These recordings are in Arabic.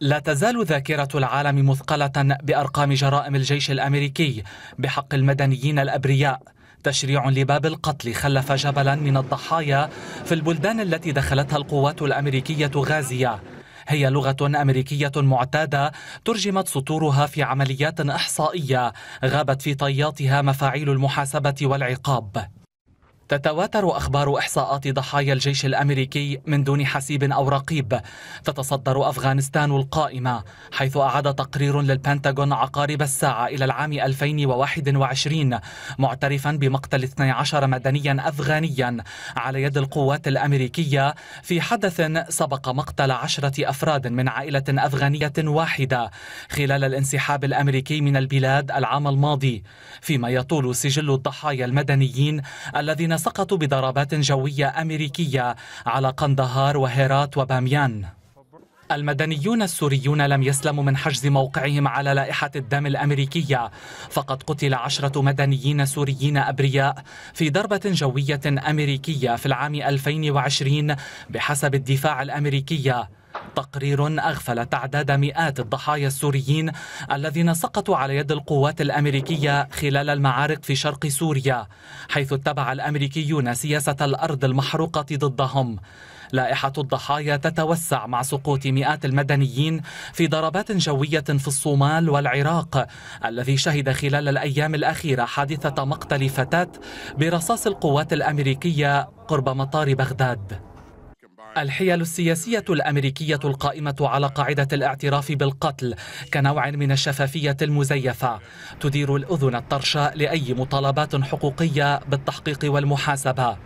لا تزال ذاكرة العالم مثقلة بأرقام جرائم الجيش الأمريكي بحق المدنيين الأبرياء تشريع لباب القتل خلف جبلا من الضحايا في البلدان التي دخلتها القوات الأمريكية غازية هي لغة أمريكية معتادة ترجمت سطورها في عمليات إحصائية غابت في طياتها مفاعيل المحاسبة والعقاب تتواتر أخبار إحصاءات ضحايا الجيش الأمريكي من دون حسيب أو رقيب تتصدر أفغانستان القائمة حيث أعاد تقرير للبنتاغون عقارب الساعة إلى العام 2021 معترفا بمقتل 12 مدنيا أفغانيا على يد القوات الأمريكية في حدث سبق مقتل عشرة أفراد من عائلة أفغانية واحدة خلال الانسحاب الأمريكي من البلاد العام الماضي فيما يطول سجل الضحايا المدنيين الذين سقطوا بضربات جوية أمريكية على قندهار وهيرات وباميان المدنيون السوريون لم يسلموا من حجز موقعهم على لائحة الدم الأمريكية فقد قتل عشرة مدنيين سوريين أبرياء في ضربة جوية أمريكية في العام 2020 بحسب الدفاع الأمريكية تقرير أغفل تعداد مئات الضحايا السوريين الذين سقطوا على يد القوات الأمريكية خلال المعارك في شرق سوريا حيث اتبع الأمريكيون سياسة الأرض المحروقة ضدهم لائحة الضحايا تتوسع مع سقوط مئات المدنيين في ضربات جوية في الصومال والعراق الذي شهد خلال الأيام الأخيرة حادثة مقتل فتاة برصاص القوات الأمريكية قرب مطار بغداد الحيل السياسية الأمريكية القائمة على قاعدة الاعتراف بالقتل كنوع من الشفافية المزيفة تدير الأذن الطرشة لأي مطالبات حقوقية بالتحقيق والمحاسبة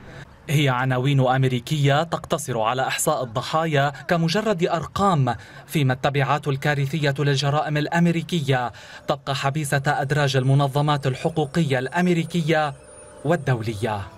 هي عناوين أمريكية تقتصر على إحصاء الضحايا كمجرد أرقام فيما التبعات الكارثية للجرائم الأمريكية تبقى حبيسة أدراج المنظمات الحقوقية الأمريكية والدولية